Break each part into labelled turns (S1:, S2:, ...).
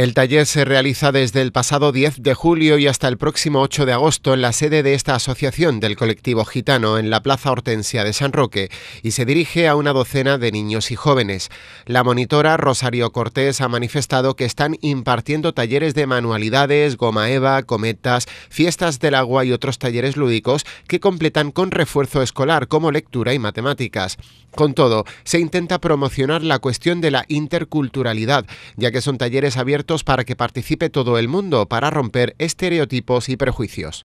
S1: El taller se realiza desde el pasado 10 de julio y hasta el próximo 8 de agosto en la sede de esta asociación del colectivo gitano en la Plaza Hortensia de San Roque y se dirige a una docena de niños y jóvenes. La monitora Rosario Cortés ha manifestado que están impartiendo talleres de manualidades, goma eva, cometas, fiestas del agua y otros talleres lúdicos que completan con refuerzo escolar como lectura y matemáticas. Con todo, se intenta promocionar la cuestión de la interculturalidad, ya que son talleres abiertos para que participe todo el mundo, para romper estereotipos y prejuicios.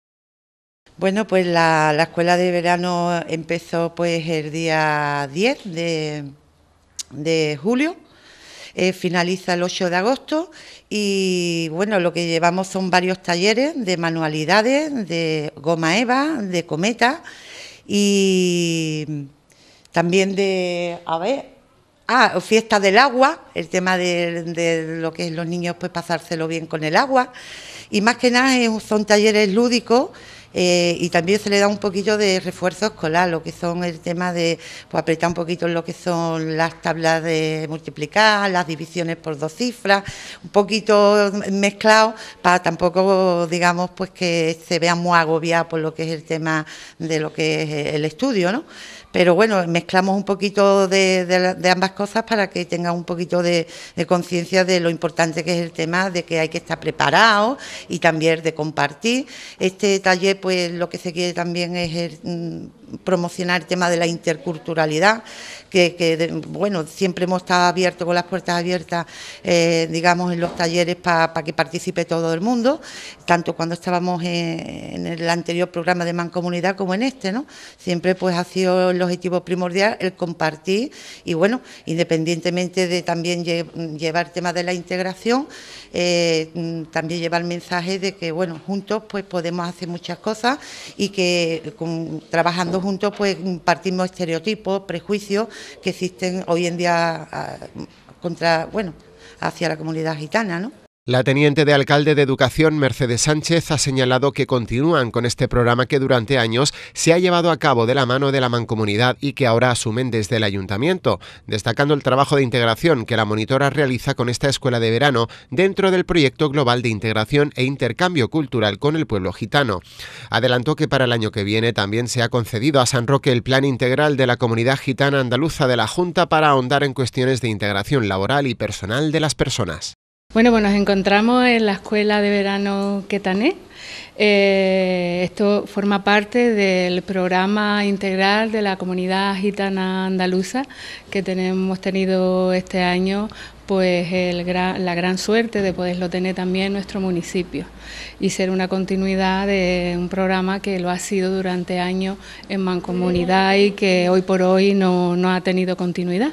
S2: Bueno, pues la, escuela de verano empezó pues el día 10 de, julio. Eh, finaliza el 8 de agosto y bueno, lo que llevamos son varios talleres de manualidades, de goma eva, de cometa y también de, a ver, Ah, fiesta del agua, el tema de, lo que es los niños, pues pasárselo bien con el agua. Y más que nada son talleres lúdicos eh, y también se le da un poquito de refuerzo escolar, lo que son el tema de pues, apretar un poquito lo que son las tablas de multiplicar, las divisiones por dos cifras, un poquito mezclado para tampoco, digamos, pues que se vea muy agobiado por lo que es el tema de lo que es el estudio, ¿no? Pero bueno, mezclamos un poquito de, ambas cosas para que tengan un poquito de, conciencia de lo importante que es el tema, de que hay que estar preparado y también de compartir. Este taller, pues lo que se quiere también es mm, promocionar el tema de la interculturalidad, que, bueno, siempre hemos estado abiertos, con las puertas abiertas, eh, digamos, en los talleres para que participe todo el mundo, tanto cuando estábamos en, el anterior programa de Mancomunidad como en este, ¿no? Siempre pues ha sido los objetivo primordial el compartir y bueno, independientemente de también llevar tema de la integración, eh, mm, también llevar el mensaje de que bueno, juntos pues podemos hacer muchas cosas y que trabajando juntos pues partimos estereotipos, prejuicios que existen hoy en día ah, contra, bueno, hacia la comunidad gitana, ¿no?
S1: La teniente de alcalde de Educación, Mercedes Sánchez, ha señalado que continúan con este programa que durante años se ha llevado a cabo de la mano de la mancomunidad y que ahora asumen desde el ayuntamiento, destacando el trabajo de integración que la monitora realiza con esta escuela de verano dentro del proyecto global de integración e intercambio cultural con el pueblo gitano. Adelantó que para el año que viene también se ha concedido a San Roque el plan integral de la comunidad gitana andaluza de la Junta para ahondar en cuestiones de integración laboral y personal de las personas. Bueno,
S3: pues nos encontramos en la Escuela de Verano Quetané. Eh, esto forma parte del programa integral de la comunidad gitana andaluza que tenemos, hemos tenido este año pues el la gran suerte de poderlo tener también en nuestro municipio y ser una continuidad de un programa que lo ha sido durante años en mancomunidad y que hoy por hoy no, ha tenido continuidad.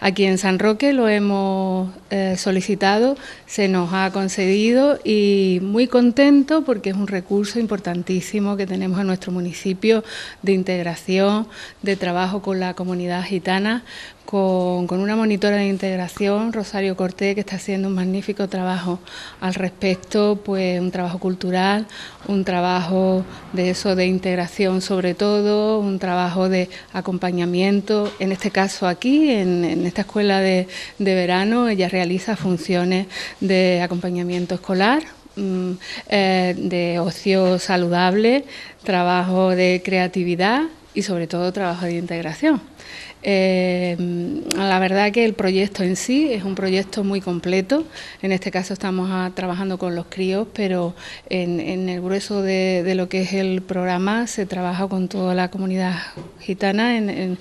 S3: Aquí en San Roque lo hemos eh, solicitado, se nos ha concedido y muy contento porque es un recurso importantísimo que tenemos en nuestro municipio de integración, de trabajo con la comunidad gitana, con, una monitora de integración, Cortés, que está haciendo un magnífico trabajo al respecto, pues un trabajo cultural, un trabajo de eso de integración sobre todo, un trabajo de acompañamiento. En este caso aquí, en, esta escuela de, de verano, ella realiza funciones de acompañamiento escolar, mm, eh, de ocio saludable, trabajo de creatividad y sobre todo trabajo de integración. Eh, la verdad que el proyecto en sí es un proyecto muy completo. En este caso estamos ah, trabajando con los críos, pero en, el grueso de, lo que es el programa se trabaja con toda la comunidad gitana en,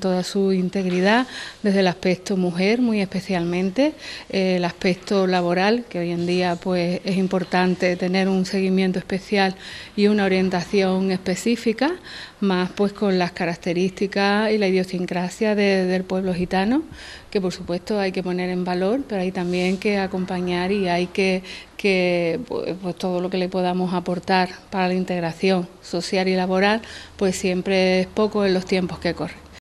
S3: toda su integridad, desde el aspecto mujer muy especialmente, eh, el aspecto laboral, que hoy en día pues es importante tener un seguimiento especial y una orientación específica, más pues con las características y la idiosincrasia del pueblo gitano, que por supuesto hay que poner en valor, pero hay también que acompañar y hay que, que pues, pues, todo lo que le podamos aportar para la integración social y laboral, pues siempre es poco en los tiempos que corren.